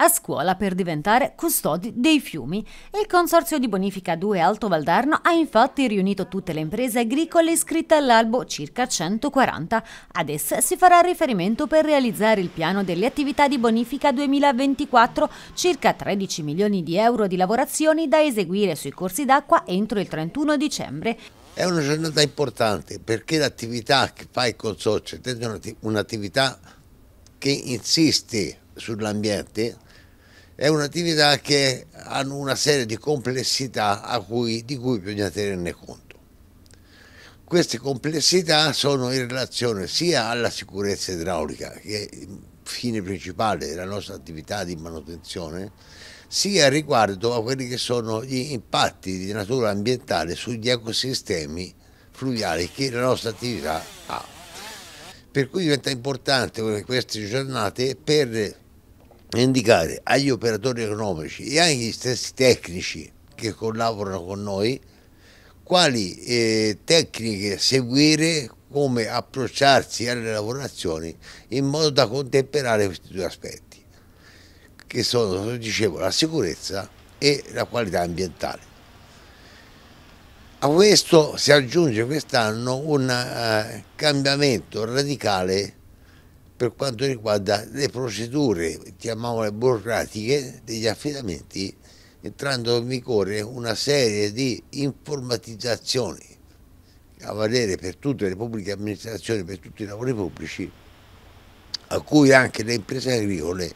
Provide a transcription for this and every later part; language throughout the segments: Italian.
a scuola per diventare custodi dei fiumi. Il Consorzio di Bonifica 2 Alto Valdarno ha infatti riunito tutte le imprese agricole iscritte all'albo, circa 140. Ad esse si farà riferimento per realizzare il piano delle attività di bonifica 2024, circa 13 milioni di euro di lavorazioni da eseguire sui corsi d'acqua entro il 31 dicembre. È una giornata importante perché l'attività che fa il Consorzio è un'attività che insiste sull'ambiente è un'attività che ha una serie di complessità cui, di cui bisogna tenerne conto. Queste complessità sono in relazione sia alla sicurezza idraulica, che è il fine principale della nostra attività di manutenzione, sia riguardo a quelli che sono gli impatti di natura ambientale sugli ecosistemi fluviali che la nostra attività ha. Per cui diventa importante queste giornate per indicare agli operatori economici e anche agli stessi tecnici che collaborano con noi quali eh, tecniche seguire, come approcciarsi alle lavorazioni in modo da contemperare questi due aspetti, che sono, dicevo, la sicurezza e la qualità ambientale. A questo si aggiunge quest'anno un uh, cambiamento radicale per quanto riguarda le procedure, chiamiamole burocratiche, degli affidamenti, entrando in vigore una serie di informatizzazioni a valere per tutte le pubbliche amministrazioni, per tutti i lavori pubblici, a cui anche le imprese agricole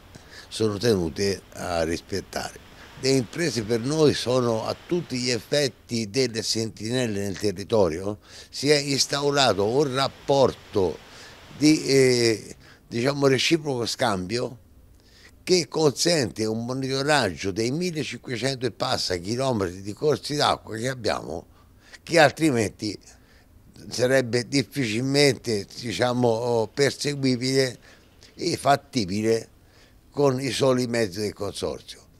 sono tenute a rispettare. Le imprese per noi sono a tutti gli effetti delle sentinelle nel territorio, si è instaurato un rapporto di eh, diciamo, reciproco scambio che consente un monitoraggio dei 1500 e passa chilometri di corsi d'acqua che abbiamo, che altrimenti sarebbe difficilmente diciamo, perseguibile e fattibile con i soli mezzi del consorzio.